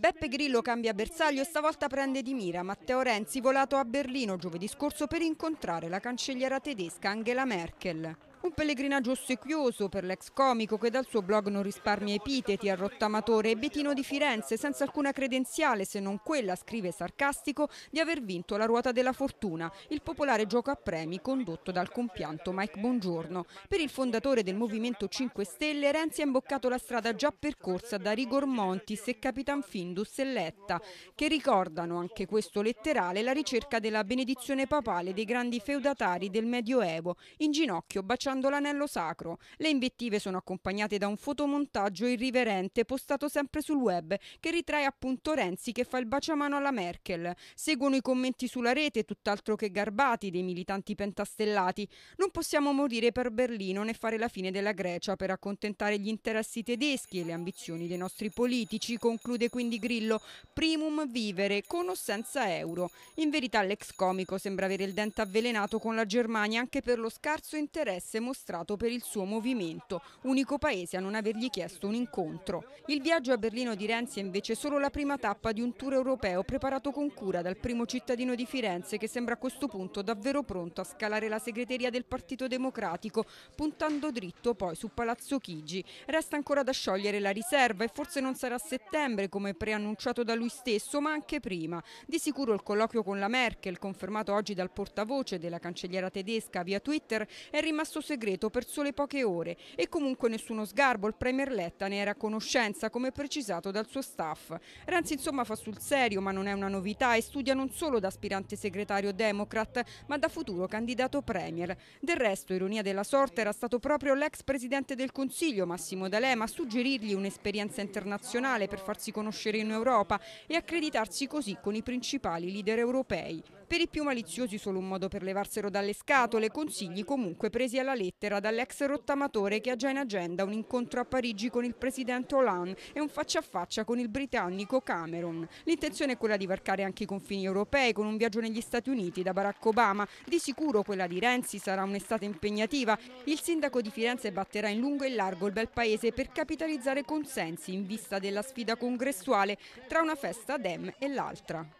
Beppe Grillo cambia bersaglio e stavolta prende di mira Matteo Renzi volato a Berlino giovedì scorso per incontrare la cancelliera tedesca Angela Merkel. Un pellegrinaggio ossequioso per l'ex comico che dal suo blog non risparmia epiteti al rottamatore e betino di Firenze senza alcuna credenziale se non quella, scrive sarcastico, di aver vinto la ruota della fortuna, il popolare gioco a premi condotto dal compianto Mike Bongiorno. Per il fondatore del Movimento 5 Stelle Renzi ha imboccato la strada già percorsa da Rigor Montis e Capitan Findus e Letta, che ricordano, anche questo letterale, la ricerca della benedizione papale dei grandi feudatari del Medioevo, in ginocchio baciato minacciando l'anello sacro. Le invettive sono accompagnate da un fotomontaggio irriverente postato sempre sul web che ritrae appunto Renzi che fa il baciamano alla Merkel. Seguono i commenti sulla rete, tutt'altro che garbati, dei militanti pentastellati. Non possiamo morire per Berlino né fare la fine della Grecia per accontentare gli interessi tedeschi e le ambizioni dei nostri politici, conclude quindi Grillo, primum vivere con o senza euro. In verità l'ex comico sembra avere il dente avvelenato con la Germania anche per lo scarso interesse mostrato per il suo movimento, unico paese a non avergli chiesto un incontro. Il viaggio a Berlino di Renzi è invece solo la prima tappa di un tour europeo preparato con cura dal primo cittadino di Firenze che sembra a questo punto davvero pronto a scalare la segreteria del Partito Democratico, puntando dritto poi su Palazzo Chigi. Resta ancora da sciogliere la riserva e forse non sarà a settembre come preannunciato da lui stesso, ma anche prima. Di sicuro il colloquio con la Merkel, confermato oggi dal portavoce della cancelliera tedesca via Twitter, è rimasto segreto per sole poche ore e comunque nessuno sgarbo, il Premier Letta ne era a conoscenza, come precisato dal suo staff. Renzi insomma fa sul serio, ma non è una novità e studia non solo da aspirante segretario democrat, ma da futuro candidato Premier. Del resto, ironia della sorte, era stato proprio l'ex presidente del Consiglio, Massimo D'Alema, a suggerirgli un'esperienza internazionale per farsi conoscere in Europa e accreditarsi così con i principali leader europei. Per i più maliziosi solo un modo per levarselo dalle scatole, consigli comunque presi alla lettera dall'ex rottamatore che ha già in agenda un incontro a Parigi con il presidente Hollande e un faccia a faccia con il britannico Cameron. L'intenzione è quella di varcare anche i confini europei con un viaggio negli Stati Uniti da Barack Obama. Di sicuro quella di Renzi sarà un'estate impegnativa. Il sindaco di Firenze batterà in lungo e largo il bel paese per capitalizzare consensi in vista della sfida congressuale tra una festa dem e l'altra.